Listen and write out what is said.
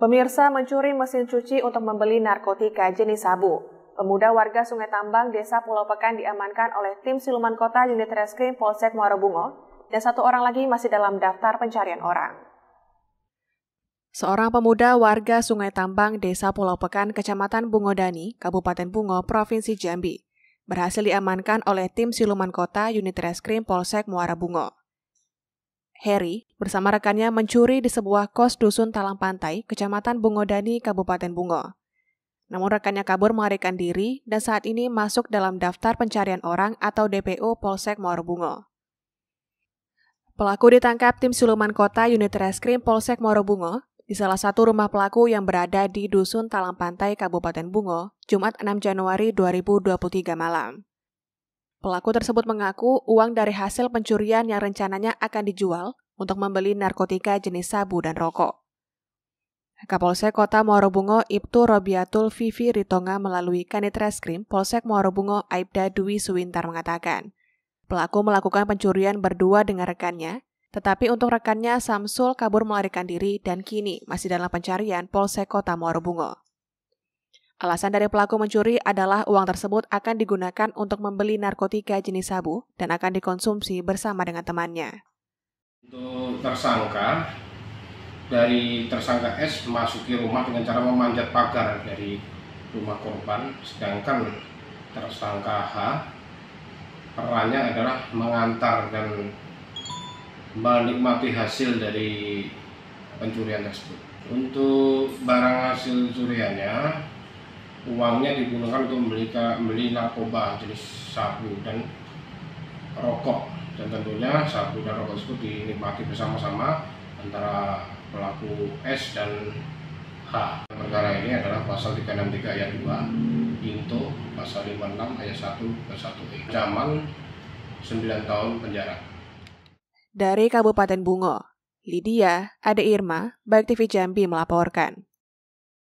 Pemirsa mencuri mesin cuci untuk membeli narkotika jenis sabu. Pemuda warga Sungai Tambang, Desa Pulau Pekan diamankan oleh tim siluman kota unit reskrim Polsek Muara Bungo dan satu orang lagi masih dalam daftar pencarian orang. Seorang pemuda warga Sungai Tambang, Desa Pulau Pekan, Kecamatan Bungodani, Kabupaten Bungo, Provinsi Jambi, berhasil diamankan oleh tim siluman kota unit reskrim Polsek Muara Bungo. Harry bersama rekannya mencuri di sebuah kos dusun Talang Pantai, Kecamatan Bungodani, Kabupaten Bungo. Namun rekannya kabur melarikan diri dan saat ini masuk dalam daftar pencarian orang atau DPO Polsek Morobungo. Bungo. Pelaku ditangkap tim Suluman kota unit reskrim Polsek Morobungo di salah satu rumah pelaku yang berada di Dusun Talang Pantai, Kabupaten Bungo, Jumat 6 Januari 2023 malam. Pelaku tersebut mengaku uang dari hasil pencurian yang rencananya akan dijual untuk membeli narkotika jenis sabu dan rokok. Kapolsek Kota Morobungo, Ibtu Robiatul Vivi Ritonga melalui Kanit Reskrim Polsek Morobungo, Aibda Dwi Suwintar mengatakan, pelaku melakukan pencurian berdua dengan rekannya, tetapi untuk rekannya Samsul kabur melarikan diri dan kini masih dalam pencarian Polsek Kota Morobungo. Alasan dari pelaku mencuri adalah uang tersebut akan digunakan untuk membeli narkotika jenis sabu dan akan dikonsumsi bersama dengan temannya. Untuk tersangka, dari tersangka S memasuki rumah dengan cara memanjat pagar dari rumah korban, sedangkan tersangka H perannya adalah mengantar dan menikmati hasil dari pencurian tersebut. Untuk barang hasil curiannya uangnya digunakan untuk membeli, membeli narkoba jenis sabu dan rokok dan tentunya sabu dan rokok tersebut dinikmati bersama-sama antara pelaku S dan H perkara ini adalah pasal 363 ayat 2 Pintu pasal 56 ayat 1 ke 1 E zaman 9 tahun penjara dari Kabupaten Bungo Lydia, Ade Irma, Baik TV Jambi melaporkan.